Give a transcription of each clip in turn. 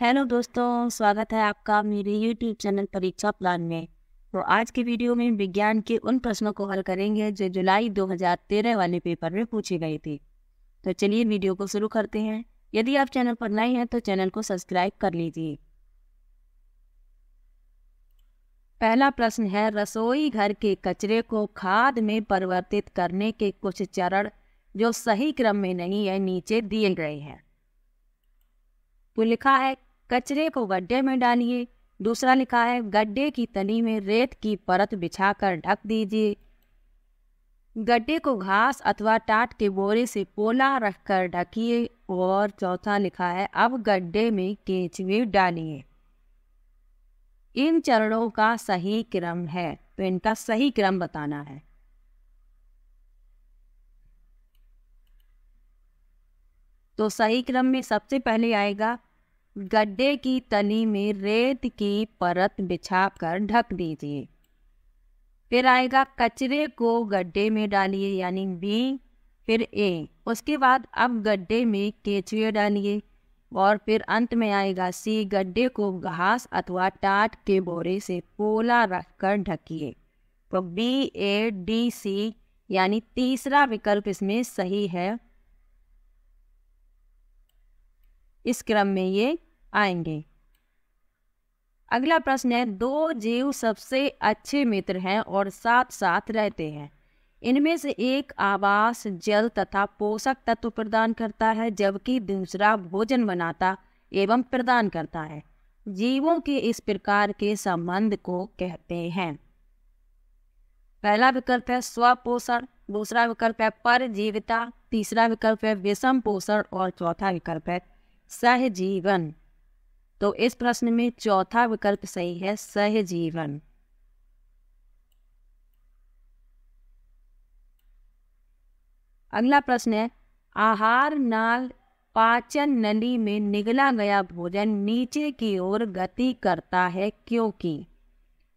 hello दोस्तों स्वागत है आपका मेरे यूट्यूब चैनल परीक्षा प्लान में तो आज के वीडियो में विज्ञान के उन प्रश्नों को हल करेंगे जो जुलाई 2013 वाले पेपर में पूछे गए थे तो चलिए वीडियो को शुरू करते हैं यदि आप चैनल पर नए हैं तो चैनल को सब्सक्राइब कर लीजिए पहला प्रश्न है रसोई घर के कचरे को खाद में परिवर्तित करने के कुछ चरण जो सही क्रम में नहीं है नीचे दिए गए हैं तो लिखा है कचरे को गड्ढे में डालिए दूसरा लिखा है गड्ढे की तनी में रेत की परत बिछाकर ढक दीजिए गड्ढे को घास अथवा टाट के बोरे से पोला रखकर ढकिए और चौथा लिखा है अब गड्ढे में केंचुए डालिए इन चरणों का सही क्रम है तो इनका सही क्रम बताना है तो सही क्रम में सबसे पहले आएगा गड्ढे की तली में रेत की परत बिछाकर ढक दीजिए फिर आएगा कचरे को गड्ढे में डालिए यानी बी फिर ए उसके बाद अब गड्ढे में केचुए डालिए और फिर अंत में आएगा सी गड्ढे को घास अथवा टाट के बोरे से पोला रखकर ढकिए तो बी ए डी सी यानी तीसरा विकल्प इसमें सही है इस क्रम में ये आएंगे अगला प्रश्न है दो जीव सबसे अच्छे मित्र हैं और साथ साथ रहते हैं इनमें से एक आवास जल तथा पोषक तत्व प्रदान करता है जबकि दूसरा भोजन बनाता एवं प्रदान करता है जीवों के इस प्रकार के संबंध को कहते हैं पहला विकल्प है स्वपोषण दूसरा विकल्प है परजीविता तीसरा विकल्प है विषम पोषण और चौथा विकल्प है सहजीवन तो इस प्रश्न में चौथा विकल्प सही है सहजीवन अगला प्रश्न है आहार नाल पाचन नली में निगला गया भोजन नीचे की ओर गति करता है क्योंकि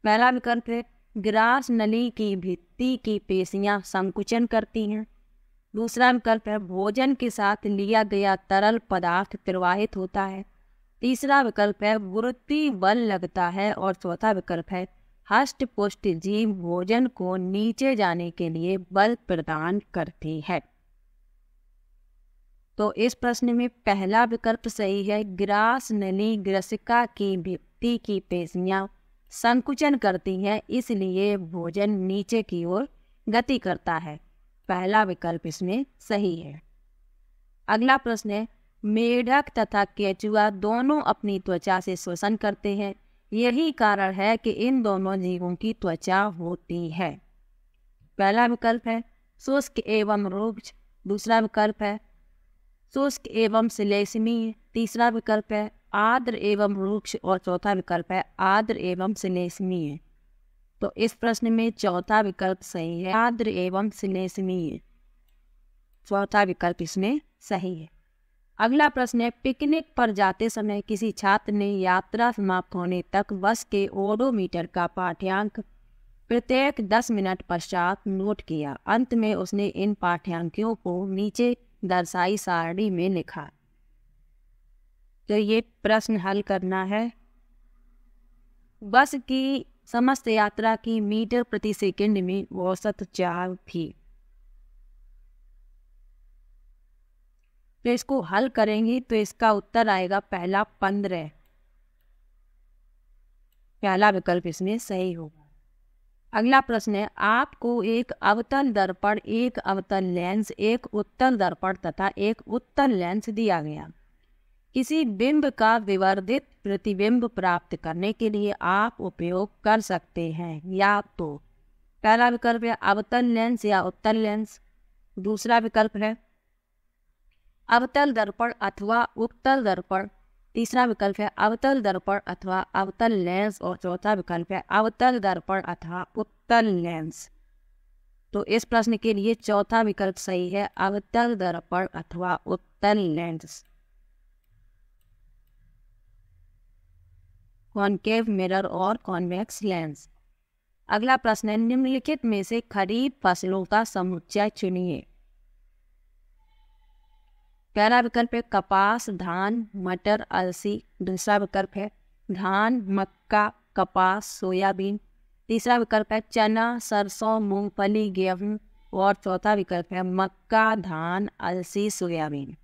पहला विकल्प है ग्रास नली की भित्ति की पेशियां संकुचन करती हैं दूसरा विकल्प है भोजन के साथ लिया गया तरल पदार्थ प्रवाहित होता है तीसरा विकल्प है वृत्ति बल लगता है और चौथा विकल्प है हष्ट पुष्ट जीव भोजन को नीचे जाने के लिए बल प्रदान करती है तो इस प्रश्न में पहला विकल्प सही है ग्रास नली ग्रसिका की व्यक्ति की पेशियां संकुचन करती हैं इसलिए भोजन नीचे की ओर गति करता है पहला विकल्प इसमें सही है अगला प्रश्न है मेढक तथा केचुआ दोनों अपनी त्वचा से श्वसन करते हैं यही कारण है कि इन दोनों जीवों की त्वचा होती है पहला विकल्प है शुष्क एवं रूक्ष दूसरा विकल्प है शुष्क एवं सिलेसमी तीसरा विकल्प है आर्द्र एवं रूक्ष और चौथा विकल्प है आर्द्र एवं सिलेसमीय तो इस प्रश्न में चौथा विकल्प सही है आर्द्र एवं सिलेसमीय चौथा विकल्प इसमें सही है अगला प्रश्न है पिकनिक पर जाते समय किसी छात्र ने यात्रा समाप्त होने तक बस के ओडोमीटर का पाठ्यांक प्रत्येक दस मिनट पश्चात नोट किया अंत में उसने इन पाठ्यांकों को नीचे दर्शाई सारणी में लिखा तो ये प्रश्न हल करना है बस की समस्त यात्रा की मीटर प्रति सेकंड में औसत चाल थी तो इसको हल करेंगे तो इसका उत्तर आएगा पहला पंद्रह पहला विकल्प इसमें सही होगा अगला प्रश्न है आपको एक अवतल दर्पण एक अवतल लेंस एक उत्तल दर्पण तथा एक उत्तल लेंस दिया गया किसी बिंब का विवर्धित प्रतिबिंब प्राप्त करने के लिए आप उपयोग कर सकते हैं या तो पहला विकल्प है अवतल लेंस या उत्तल लेंस दूसरा विकल्प है अवतल दर्पण अथवा उत्तल दर्पण तीसरा विकल्प है अवतल दर्पण अथवा अवतल लेंस और चौथा विकल्प है अवतल दर्पण अथवा उत्तल लेंस तो इस प्रश्न के लिए चौथा विकल्प सही है अवतल दर्पण अथवा उत्तल लेंस कॉन्केव मिरर और कॉन्वेक्स लेंस अगला प्रश्न है निम्नलिखित में से खरीफ फसलों का समुच्चय चुनिए पहला विकल्प है कपास धान मटर अलसी दूसरा विकल्प है धान मक्का कपास सोयाबीन तीसरा विकल्प है चना सरसों मूंगफली गेहूं और चौथा विकल्प है मक्का धान अलसी सोयाबीन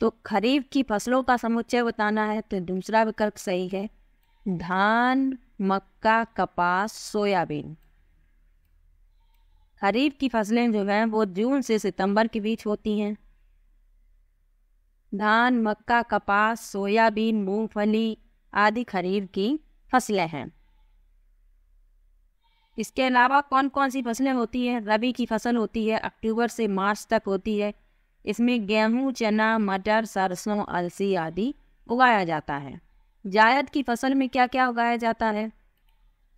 तो खरीफ की फसलों का समुच्चय बताना है तो दूसरा विकल्प सही है धान मक्का कपास सोयाबीन खरीफ की फसलें जो हैं वो जून से सितंबर के बीच होती हैं धान मक्का कपास सोयाबीन मूंगफली आदि खरीफ की फसलें हैं इसके अलावा कौन कौन सी फसलें होती हैं रबी की फसल होती है अक्टूबर से मार्च तक होती है इसमें गेहूं चना मटर सरसों अलसी आदि उगाया जाता है जायद की फसल में क्या क्या उगाया जाता है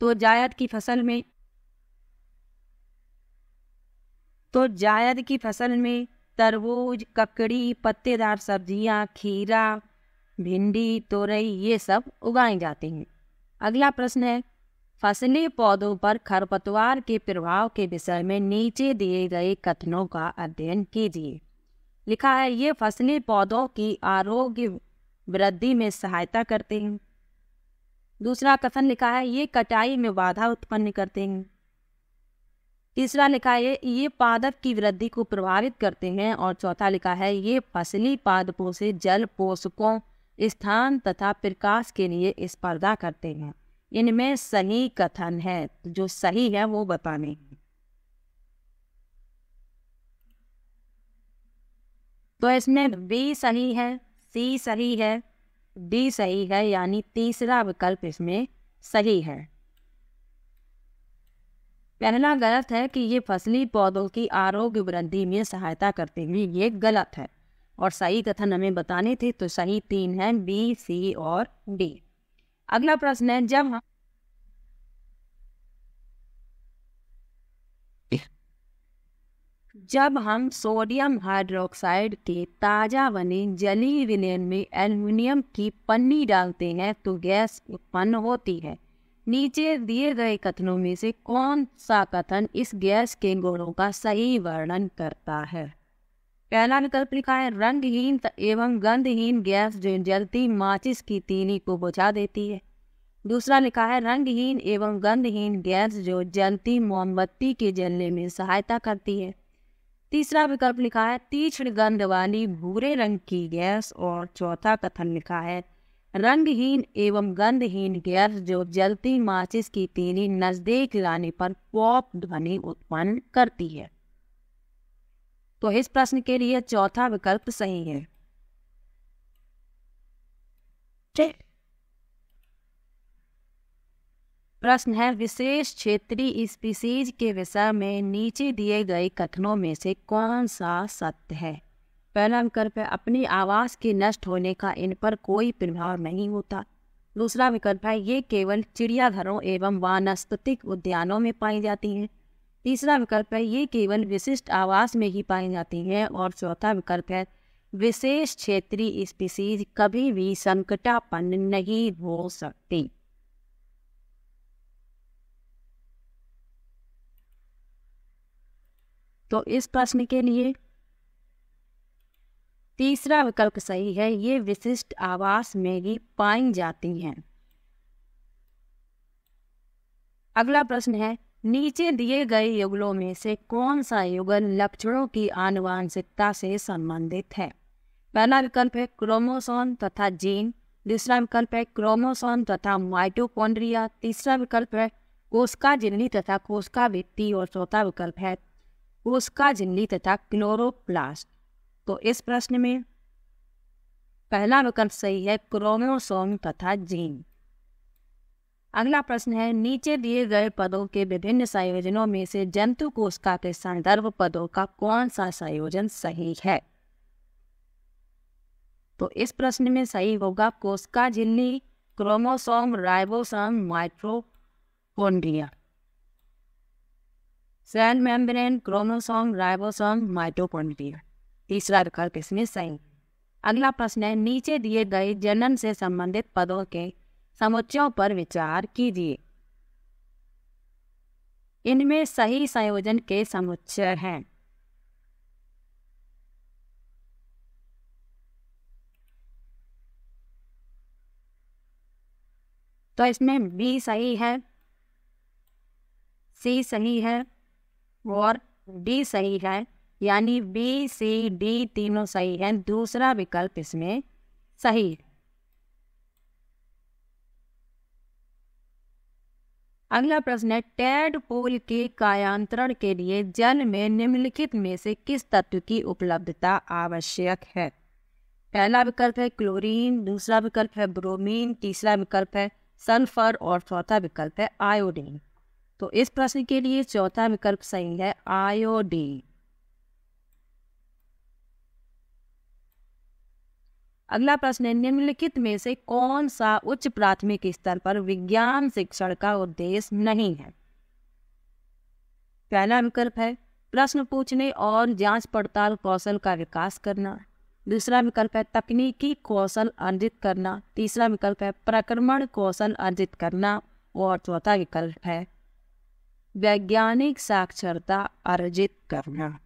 तो जायद की फसल में तो जायद की फसल में तरबूज ककड़ी पत्तेदार सब्जियां, खीरा भिंडी तोरई ये सब उगाई जाती हैं अगला प्रश्न है फसली पौधों पर खरपतवार के प्रभाव के विषय में नीचे दिए गए कथनों का अध्ययन कीजिए लिखा है ये फसली पौधों की आरोग्य वृद्धि में सहायता करते हैं दूसरा कथन लिखा है ये कटाई में बाधा उत्पन्न करते हैं तीसरा लिखा है ये पादप की वृद्धि को प्रभावित करते हैं और चौथा लिखा है ये फसली पादपों से जल पोषकों स्थान तथा प्रकाश के लिए स्पर्धा करते हैं इनमें सही कथन है जो सही है वो बताने तो इसमें बी सही है सी सही है डी सही है यानी तीसरा विकल्प इसमें सही है पहला गलत है कि ये फसली पौधों की आरोग्य वृद्धि में सहायता करते हैं ये गलत है और सही कथन हमें बताने थे तो सही तीन है बी सी और डी अगला प्रश्न है जब हम जब हम सोडियम हाइड्रोक्साइड के ताजा बने जली विलयन में एल्युमिनियम की पन्नी डालते हैं तो गैस उत्पन्न होती है नीचे दिए गए कथनों में से कौन सा कथन इस गैस के गुणों का सही वर्णन करता है पहला विकल्प लिखा है रंगहीन एवं गंधहीन गैस जो जलती माचिस की तीनी को बुझा देती है दूसरा लिखा है रंगहीन एवं गंधहीन गैस जो जलती मोमबत्ती के जलने में सहायता करती है तीसरा विकल्प लिखा है तीक्ष्ण गंध वाली भूरे रंग की गैस और चौथा कथन लिखा है रंगहीन एवं गंधहीन गैस जो जलती माचिस की तीनी नजदीक लाने पर पॉप ध्वनि उत्पन्न करती है तो इस प्रश्न के लिए चौथा विकल्प सही है प्रश्न है विशेष क्षेत्रीय स्पीसीज के विषय में नीचे दिए गए कथनों में से कौन सा सत्य है पहला विकल्प है अपनी आवाज़ के नष्ट होने का इन पर कोई प्रभाव नहीं होता दूसरा विकल्प है ये केवल चिड़ियाघरों एवं वानस्पतिक उद्यानों में पाई जाती हैं तीसरा विकल्प है ये केवल विशिष्ट आवास में ही पाई जाती हैं और चौथा विकल्प है विशेष क्षेत्रीय स्पीसीज कभी भी संकटापन्न नहीं हो सकती तो इस प्रश्न के लिए तीसरा विकल्प सही है ये विशिष्ट आवास में भी पाई जाती हैं अगला प्रश्न है नीचे दिए गए युगलों में से कौन सा युगल लक्षणों की आनुवांशिकता से संबंधित है पहला विकल्प है क्रोमोसोम तथा जीन दूसरा विकल्प है क्रोमोसोम तथा माइटोकॉन्ड्रिया तीसरा विकल्प है कोशिका झिल्ली तथा कोशिका वित्तीय और चौथा विकल्प है कोशिका झिल्ली तथा क्लोरोप्लास्ट तो इस प्रश्न में पहला विकल्प सही है क्रोमोसोम तथा जीन अगला प्रश्न है नीचे दिए गए पदों के विभिन्न संयोजनों में से जंतु कोशिका के संदर्भ पदों का कौन सा संयोजन सही है तो इस प्रश्न में सही होगा कोशिका झिल्ली chromosome ribosome mitochondria cell membrane chromosome ribosome mitochondria तीसरा विकल्प इसमें सही अगला प्रश्न है नीचे दिए गए जनन से संबंधित पदों के समुच्चयों पर विचार कीजिए इनमें सही संयोजन के समुच्चय हैं तो इसमें बी सही है सी सही है और डी सही है यानी बी सी डी तीनों सही हैं दूसरा विकल्प इसमें सही अगला प्रश्न है टेड पोल के कायांतरण के लिए जल में निम्नलिखित में से किस तत्व की उपलब्धता आवश्यक है पहला विकल्प है क्लोरीन दूसरा विकल्प है ब्रोमीन तीसरा विकल्प है सल्फर और चौथा विकल्प है आयोडीन तो इस प्रश्न के लिए चौथा विकल्प सही है आयोडीन अगला प्रश्न है निम्नलिखित में से कौन सा उच्च प्राथमिक स्तर पर विज्ञान शिक्षण का उद्देश्य नहीं है पहला विकल्प है प्रश्न पूछने और जांच पड़ताल कौशल का विकास करना दूसरा विकल्प है तकनीकी कौशल अर्जित करना तीसरा विकल्प है प्रक्रमण कौशल अर्जित करना और चौथा विकल्प है वैज्ञानिक साक्षरता अर्जित करना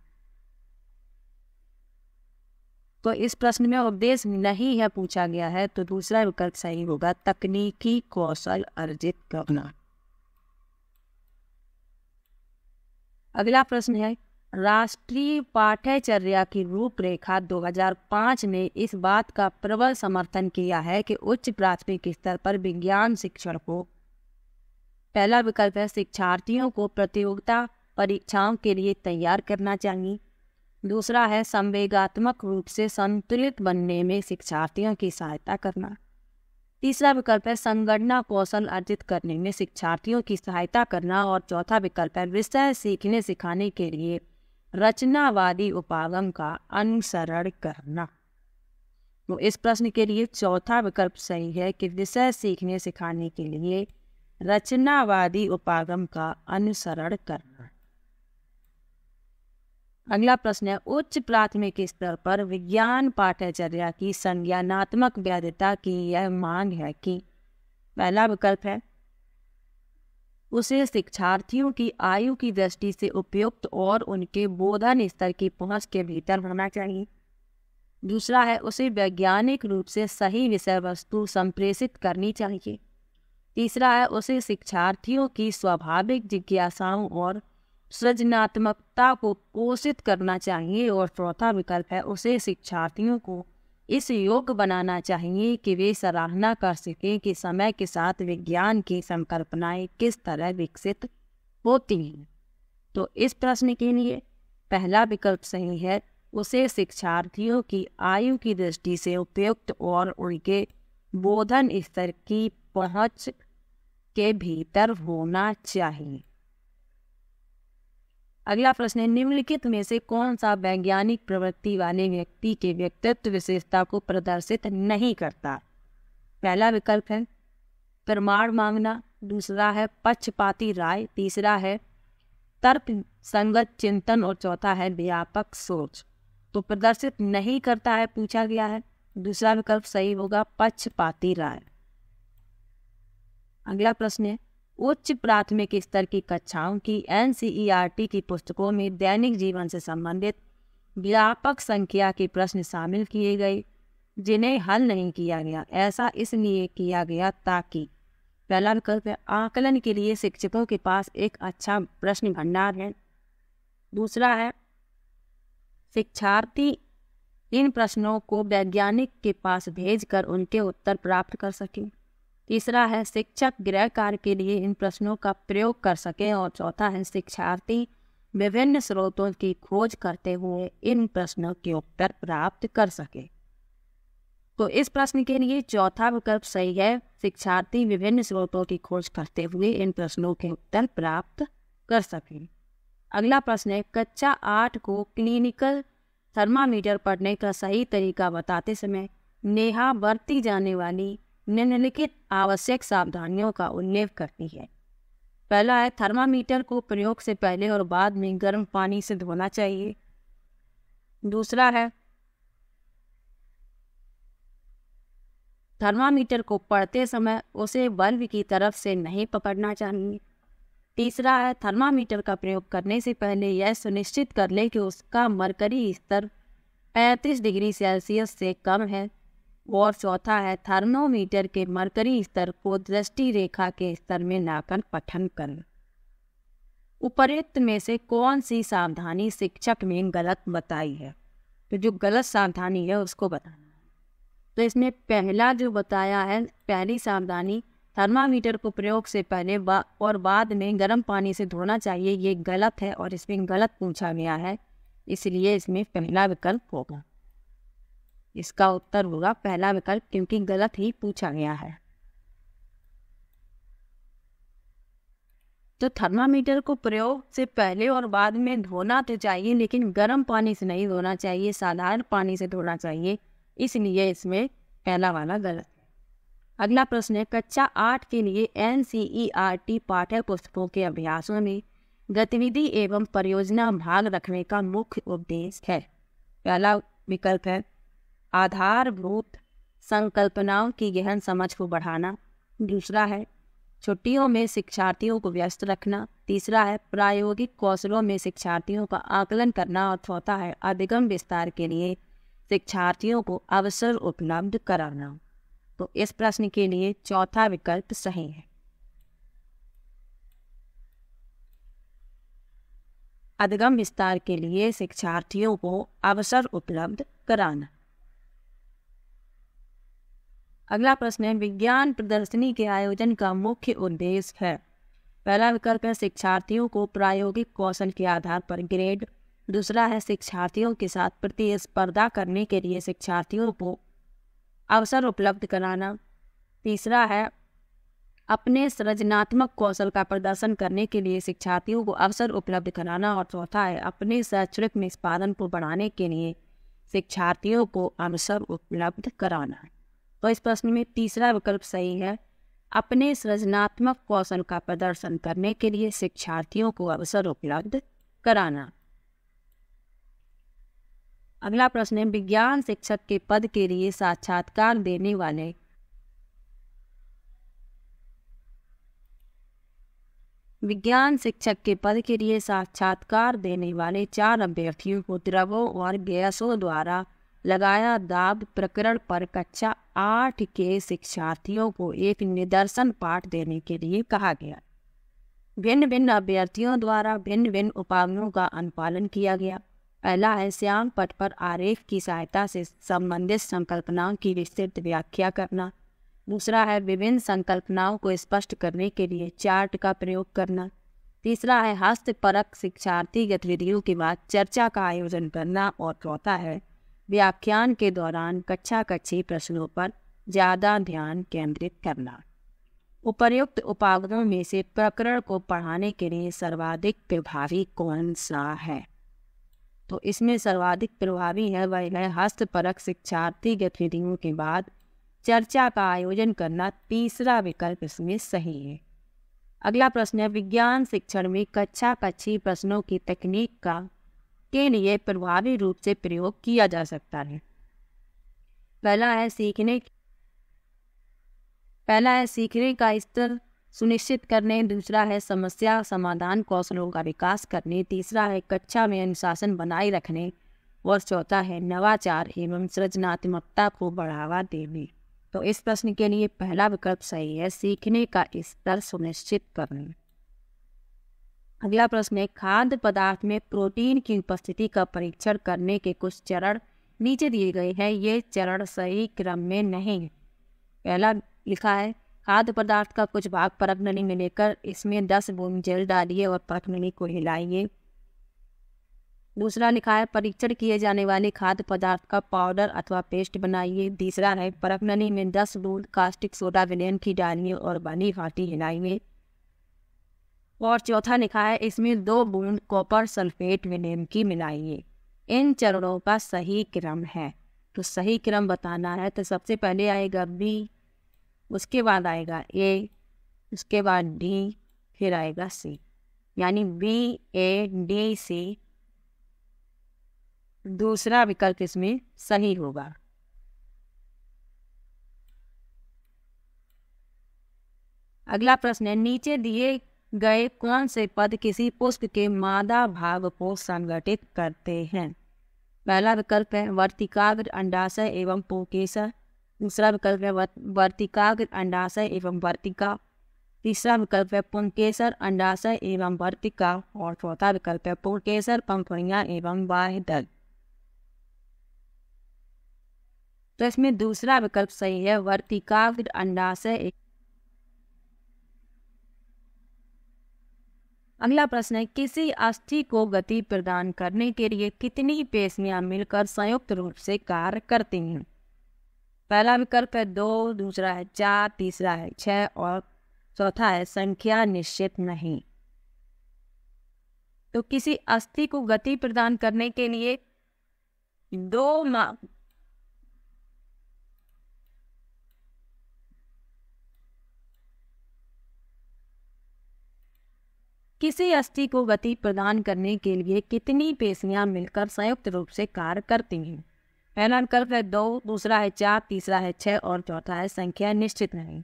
तो इस प्रश्न में उपदेश नहीं है पूछा गया है तो दूसरा विकल्प सही होगा तकनीकी कौशल अर्जित करना अगला प्रश्न है राष्ट्रीय पाठ्यचर्या की रूपरेखा 2005 ने इस बात का प्रबल समर्थन किया है कि उच्च प्राथमिक स्तर पर विज्ञान शिक्षण को पहला विकल्प है शिक्षार्थियों को प्रतियोगिता परीक्षाओं के लिए तैयार करना चाहिए दूसरा है संवेगात्मक रूप से संतुलित बनने में शिक्षार्थियों की सहायता करना तीसरा विकल्प है संगणना कौशल अर्जित करने में शिक्षार्थियों की सहायता करना और चौथा विकल्प है विषय सीखने सिखाने के लिए रचनावादी उपागम का अनुसरण करना तो इस प्रश्न के लिए चौथा विकल्प सही है कि विषय सीखने सिखाने के लिए रचनावादी उपागम का अनुसरण करना अगला प्रश्न है उच्च प्राथमिक स्तर पर विज्ञान पाठ्यचर्या की संज्ञानात्मक वैधता की यह मांग है कि पहला विकल्प है उसे शिक्षार्थियों की आयु की दृष्टि से उपयुक्त और उनके बोधन स्तर की पहुंच के भीतर होना चाहिए दूसरा है उसे वैज्ञानिक रूप से सही विषय वस्तु संप्रेषित करनी चाहिए तीसरा है उसे शिक्षार्थियों की स्वाभाविक जिज्ञासाओं और सृजनात्मकता को पोषित करना चाहिए और चौथा विकल्प है उसे शिक्षार्थियों को इस योग्य बनाना चाहिए कि वे सराहना कर सकें कि समय के साथ विज्ञान की संकल्पनाएं किस तरह विकसित होती हैं तो इस प्रश्न के लिए पहला विकल्प सही है उसे शिक्षार्थियों की आयु की दृष्टि से उपयुक्त और उनके बोधन स्तर की पहुंच के भीतर होना चाहिए अगला प्रश्न है निम्नलिखित में से कौन सा वैज्ञानिक प्रवृत्ति वाले व्यक्ति के व्यक्तित्व विशेषता को प्रदर्शित नहीं करता पहला विकल्प है प्रमाण मांगना दूसरा है पक्षपाती राय तीसरा है तर्क संगत चिंतन और चौथा है व्यापक सोच तो प्रदर्शित नहीं करता है पूछा गया है दूसरा विकल्प सही होगा पक्षपाती राय अगला प्रश्न है उच्च प्राथमिक स्तर की कक्षाओं की एन e की पुस्तकों में दैनिक जीवन से संबंधित व्यापक संख्या के प्रश्न शामिल किए गए जिन्हें हल नहीं किया गया ऐसा इसलिए किया गया ताकि पहला विकल्प आकलन के लिए शिक्षकों के पास एक अच्छा प्रश्न भंडार है दूसरा है शिक्षार्थी इन प्रश्नों को वैज्ञानिक के पास भेजकर उनके उत्तर प्राप्त कर सकें तीसरा है शिक्षक गृह कार्य के लिए इन प्रश्नों का प्रयोग कर सकें और चौथा है शिक्षार्थी विभिन्न स्रोतों की खोज करते हुए इन प्रश्नों के उत्तर प्राप्त कर सके तो इस प्रश्न के लिए चौथा विकल्प सही है शिक्षार्थी विभिन्न स्रोतों की खोज करते हुए इन प्रश्नों के उत्तर प्राप्त कर सके अगला प्रश्न है कक्षा आठ को क्लिनिकल थर्मामीटर पढ़ने का सही तरीका बताते समय नेहा बरती जाने वाली निम्नलिखित आवश्यक सावधानियों का उल्लेख करती है पहला है थर्मामीटर को प्रयोग से पहले और बाद में गर्म पानी से धोना चाहिए दूसरा है थर्मामीटर को पढ़ते समय उसे बल्ब की तरफ से नहीं पकड़ना चाहिए तीसरा है थर्मामीटर का प्रयोग करने से पहले यह सुनिश्चित कर लें कि उसका मरकरी स्तर 35 डिग्री सेल्सियस से कम है और चौथा है थर्मोमीटर के मरकरी स्तर को दृष्टि रेखा के स्तर में लाकर पठन कर उपरोक्त में से कौन सी सावधानी शिक्षक ने गलत बताई है तो जो गलत सावधानी है उसको बताना तो इसमें पहला जो बताया है पहली सावधानी थर्मामीटर को प्रयोग से पहले बा, और बाद में गर्म पानी से धोना चाहिए ये गलत है और इसमें गलत पूछा गया है इसलिए इसमें पहला विकल्प होगा इसका उत्तर होगा पहला विकल्प क्योंकि गलत ही पूछा गया है तो थर्मामीटर को प्रयोग से पहले और बाद में धोना तो चाहिए लेकिन गर्म पानी से नहीं धोना चाहिए साधारण पानी से धोना चाहिए इसलिए इसमें पहला वाला गलत अगला प्रश्न है कक्षा आठ के लिए N C E R T पाठ्य पुस्तकों के अभ्यासों में गतिविधि एवं परियोजना भाग रखने का मुख्य उपदेश है पहला विकल्प है आधारभूत संकल्पनाओं की गहन समझ को बढ़ाना दूसरा है छुट्टियों में शिक्षार्थियों को व्यस्त रखना तीसरा है प्रायोगिक कौशलों में शिक्षार्थियों का आकलन करना और चौथा है अधिगम विस्तार के लिए शिक्षार्थियों को अवसर उपलब्ध कराना तो इस प्रश्न के लिए चौथा विकल्प सही है अधिगम विस्तार के लिए शिक्षार्थियों को अवसर उपलब्ध कराना अगला प्रश्न है विज्ञान प्रदर्शनी के आयोजन का मुख्य उद्देश्य है पहला विकल्प है शिक्षार्थियों को प्रायोगिक कौशल के आधार पर ग्रेड दूसरा है शिक्षार्थियों के साथ प्रतिस्पर्धा करने के लिए शिक्षार्थियों को अवसर उपलब्ध कराना तीसरा है अपने सृजनात्मक कौशल का प्रदर्शन करने के लिए शिक्षार्थियों को अवसर उपलब्ध कराना और चौथा है अपने शैक्षणिक निष्पादन को बढ़ाने के लिए शिक्षार्थियों को अवसर उपलब्ध कराना और तो इस प्रश्न में तीसरा विकल्प सही है अपने सृजनात्मक कौशल का प्रदर्शन करने के लिए शिक्षार्थियों को अवसर उपलब्ध कराना अगला प्रश्न है विज्ञान शिक्षक के पद के लिए साक्षात्कार देने वाले विज्ञान शिक्षक के पद के लिए साक्षात्कार देने वाले चार अभ्यर्थियों को द्रवों और गैसों द्वारा लगाया दाब प्रकरण पर कक्षा आठ के शिक्षार्थियों को एक निदर्शन पाठ देने के लिए कहा गया भिन्न भिन्न अभ्यर्थियों द्वारा भिन्न भिन्न उपायों का अनुपालन किया गया पहला है श्याम पट पर आरेख की सहायता से संबंधित संकल्पनाओं की विस्तृत व्याख्या करना दूसरा है विभिन्न संकल्पनाओं को स्पष्ट करने के लिए चार्ट का प्रयोग करना तीसरा है हस्तपरक शिक्षार्थी गतिविधियों के बाद चर्चा का आयोजन करना और चौथा है व्याख्यान के दौरान कक्षा कक्षी प्रश्नों पर ज़्यादा ध्यान केंद्रित करना उपर्युक्त उपागमों में से प्रकरण को पढ़ाने के लिए सर्वाधिक प्रभावी कौन सा है तो इसमें सर्वाधिक प्रभावी है वह है हस्तपरक शिक्षार्थी गतिविधियों के बाद चर्चा का आयोजन करना तीसरा विकल्प इसमें सही है अगला प्रश्न है विज्ञान शिक्षण में कक्षा कक्षी प्रश्नों की तकनीक का के लिए प्रभावी रूप से प्रयोग किया जा सकता है पहला है सीखने पहला है सीखने का स्तर सुनिश्चित करने दूसरा है समस्या समाधान कौशलों का विकास करने तीसरा है कक्षा में अनुशासन बनाए रखने और चौथा है नवाचार एवं सृजनात्मकता को बढ़ावा देने तो इस प्रश्न के लिए पहला विकल्प सही है सीखने का स्तर सुनिश्चित करना अगला प्रश्न है खाद्य पदार्थ में प्रोटीन की उपस्थिति का परीक्षण करने के कुछ चरण नीचे दिए गए हैं ये चरण सही क्रम में नहीं पहला लिखा है खाद्य पदार्थ का कुछ भाग परख नली में लेकर इसमें दस बूंद जल डालिए और परख नली को हिलाइए दूसरा लिखा है परीक्षण किए जाने वाले खाद्य पदार्थ का पाउडर अथवा पेस्ट बनाइए तीसरा है परख नली में दस बूंद कास्टिक सोडा विलयन की डालिए और बनी फाटी हिलाइए और चौथा लिखा है इसमें दो बूंद कॉपर सल्फेट विनियम की मिलाइए इन चरणों का सही क्रम है तो सही क्रम बताना है तो सबसे पहले आएगा बी उसके बाद आएगा ए उसके बाद डी फिर आएगा सी यानी बी ए डी सी दूसरा विकल्प इसमें सही होगा अगला प्रश्न है नीचे दिए गए कौन से पद किसी पुष्प के मादा भाग को संगठित करते हैं पहला विकल्प है वर्तिकाग्र अंडाशय एवं पुकेशय दूसरा विकल्प है वर्तिकाग्र अंडाशय एवं वर्तिका तीसरा विकल्प है पुंकेसर अंडाशय एवं वर्तिका और चौथा विकल्प है पुंकेसर पंखुड़िया एवं दल तो इसमें दूसरा विकल्प सही है वर्तिकाग्र अंडाशय अगला प्रश्न है किसी अस्थि को गति प्रदान करने के लिए कितनी पेशियां मिलकर संयुक्त रूप से कार्य करती हैं पहला विकल्प है दो दूसरा है चार तीसरा है छः और चौथा है संख्या निश्चित नहीं तो किसी अस्थि को गति प्रदान करने के लिए दो किसी अस्थि को गति प्रदान करने के लिए कितनी पेशियां मिलकर संयुक्त रूप से कार्य करती हैं पहला विकल्प है दो दूसरा है चार तीसरा है छः और चौथा है संख्या निश्चित नहीं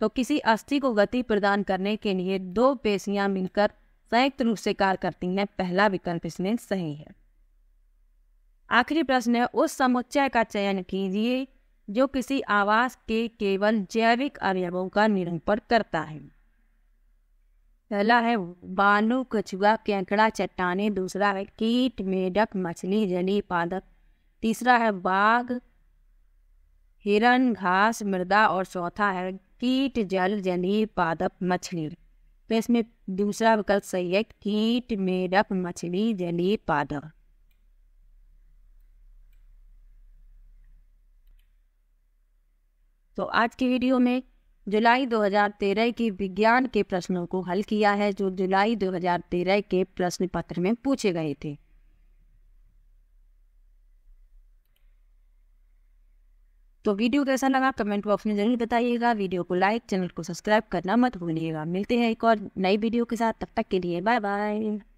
तो किसी अस्थि को गति प्रदान करने के लिए दो पेशियां मिलकर संयुक्त रूप से कार्य करती हैं पहला विकल्प इसमें सही है आखिरी प्रश्न है उस समुच्चय का चयन कीजिए जो किसी आवास के केवल जैविक अवयवों का निरूपण करता है पहला है बानू कछुआ केंकड़ा चट्टाने दूसरा है कीट मेढक मछली जली पादप तीसरा है बाघ हिरण घास मृदा और चौथा है कीट जल जली पादप मछली तो इसमें दूसरा विकल्प सही है कीट मेढक मछली जली पादप तो आज की वीडियो में जुलाई 2013 के विज्ञान के प्रश्नों को हल किया है जो जुलाई 2013 के प्रश्न पत्र में पूछे गए थे तो वीडियो कैसा लगा कमेंट बॉक्स में जरूर बताइएगा वीडियो को लाइक चैनल को सब्सक्राइब करना मत भूलिएगा मिलते हैं एक और नई वीडियो के साथ तब तक के लिए बाय बाय